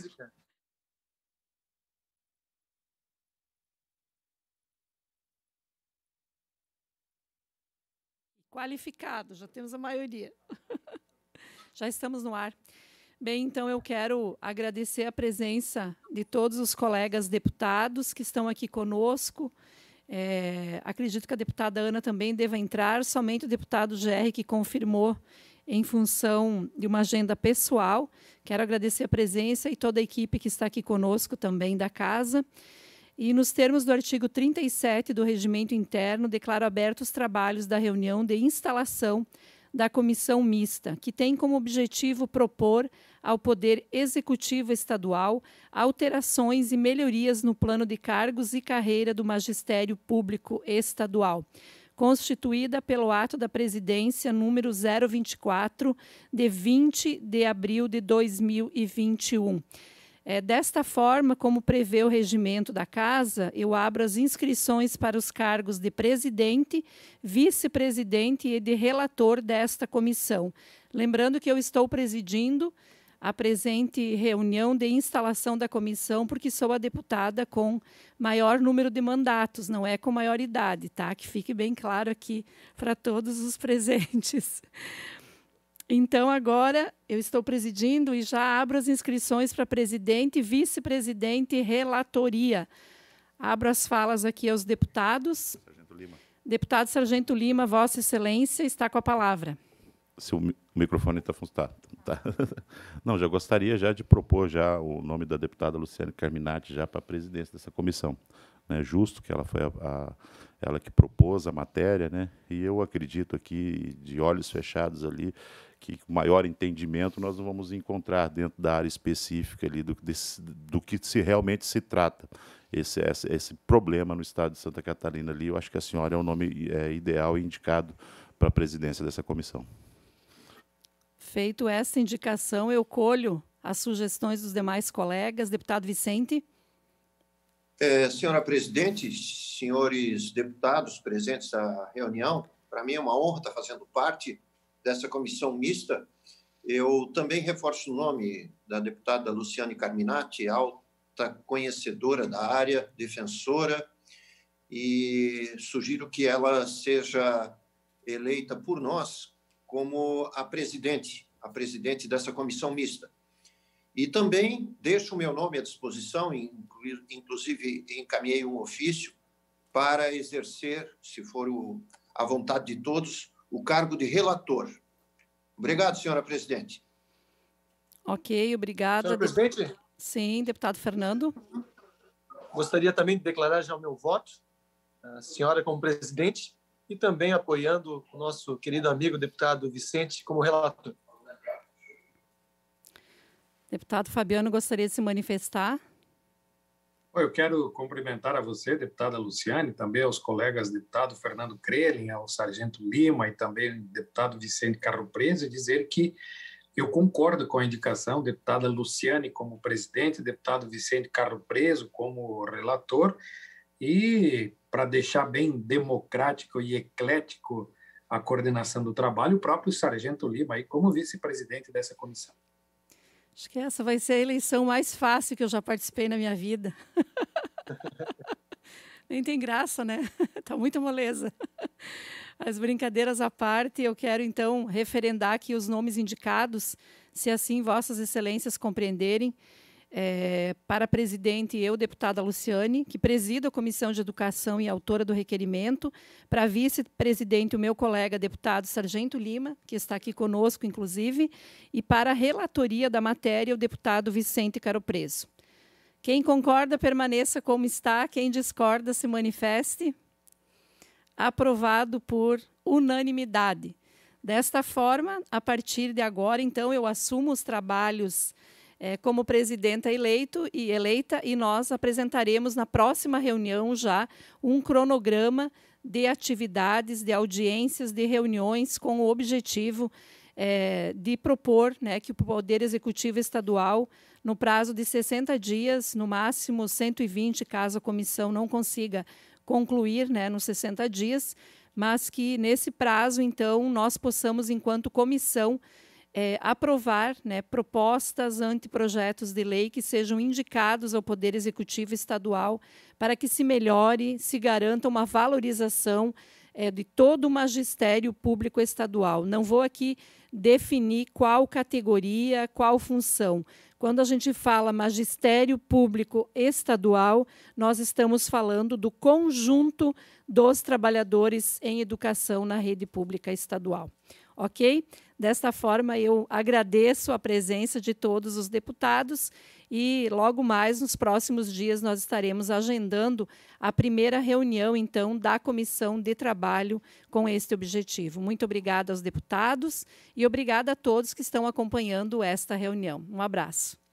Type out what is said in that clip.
física. Qualificado, já temos a maioria. já estamos no ar. Bem, então eu quero agradecer a presença de todos os colegas deputados que estão aqui conosco. É, acredito que a deputada Ana também deva entrar, somente o deputado GR que confirmou em função de uma agenda pessoal. Quero agradecer a presença e toda a equipe que está aqui conosco também da casa. E, nos termos do artigo 37 do Regimento Interno, declaro abertos os trabalhos da reunião de instalação da comissão mista, que tem como objetivo propor ao Poder Executivo Estadual alterações e melhorias no plano de cargos e carreira do Magistério Público Estadual constituída pelo ato da presidência número 024 de 20 de abril de 2021. É, desta forma, como prevê o regimento da Casa, eu abro as inscrições para os cargos de presidente, vice-presidente e de relator desta comissão. Lembrando que eu estou presidindo a presente reunião de instalação da comissão, porque sou a deputada com maior número de mandatos, não é com maior idade, tá? Que fique bem claro aqui para todos os presentes. Então, agora eu estou presidindo e já abro as inscrições para presidente, vice-presidente e relatoria. Abro as falas aqui aos deputados. Sargento Lima. Deputado Sargento Lima, Vossa Excelência, está com a palavra se o microfone está funcionando. Tá, tá, tá. Não, já gostaria já de propor já o nome da deputada Luciane Carminati já para a presidência dessa comissão. É justo que ela foi a, a, ela que propôs a matéria, né? E eu acredito aqui de olhos fechados ali que o maior entendimento nós vamos encontrar dentro da área específica ali do, desse, do que se realmente se trata. Esse, esse, esse, problema no estado de Santa Catarina ali, eu acho que a senhora é o nome é, ideal e indicado para a presidência dessa comissão. Feito esta indicação, eu colho as sugestões dos demais colegas. Deputado Vicente. É, senhora presidente, senhores deputados presentes à reunião, para mim é uma honra estar fazendo parte dessa comissão mista. Eu também reforço o nome da deputada Luciane Carminati, alta conhecedora da área, defensora, e sugiro que ela seja eleita por nós como a presidente a presidente dessa comissão mista. E também deixo o meu nome à disposição, inclusive encaminhei um ofício para exercer, se for o, a vontade de todos, o cargo de relator. Obrigado, senhora presidente. Ok, obrigada. Senhora presidente? Sim, deputado Fernando. Gostaria também de declarar já o meu voto, a senhora como presidente, e também apoiando o nosso querido amigo deputado Vicente como relator. Deputado Fabiano gostaria de se manifestar. Eu quero cumprimentar a você, deputada Luciane, também aos colegas deputado Fernando Krelin, ao sargento Lima e também ao deputado Vicente Carro Preso, dizer que eu concordo com a indicação deputada Luciane como presidente, deputado Vicente Carro Preso como relator, e para deixar bem democrático e eclético a coordenação do trabalho, o próprio sargento Lima aí como vice-presidente dessa comissão. Acho que essa vai ser a eleição mais fácil que eu já participei na minha vida. Nem tem graça, né? Está muita moleza. As brincadeiras à parte, eu quero então referendar aqui os nomes indicados, se assim vossas excelências compreenderem é, para presidente, eu, deputada Luciane, que presido a Comissão de Educação e autora do requerimento. Para vice-presidente, o meu colega deputado Sargento Lima, que está aqui conosco, inclusive. E para a relatoria da matéria, o deputado Vicente Caropreso. Quem concorda, permaneça como está. Quem discorda, se manifeste. Aprovado por unanimidade. Desta forma, a partir de agora, então, eu assumo os trabalhos é, como presidenta eleito e eleita, e nós apresentaremos na próxima reunião já um cronograma de atividades, de audiências, de reuniões com o objetivo é, de propor né, que o Poder Executivo Estadual, no prazo de 60 dias, no máximo 120, caso a comissão não consiga concluir né, nos 60 dias, mas que nesse prazo, então, nós possamos, enquanto comissão, é, aprovar né, propostas, anteprojetos de lei que sejam indicados ao Poder Executivo Estadual para que se melhore, se garanta uma valorização é, de todo o magistério público estadual. Não vou aqui definir qual categoria, qual função. Quando a gente fala magistério público estadual, nós estamos falando do conjunto dos trabalhadores em educação na rede pública estadual. Ok? Desta forma, eu agradeço a presença de todos os deputados e logo mais, nos próximos dias, nós estaremos agendando a primeira reunião, então, da Comissão de Trabalho com este objetivo. Muito obrigada aos deputados e obrigada a todos que estão acompanhando esta reunião. Um abraço.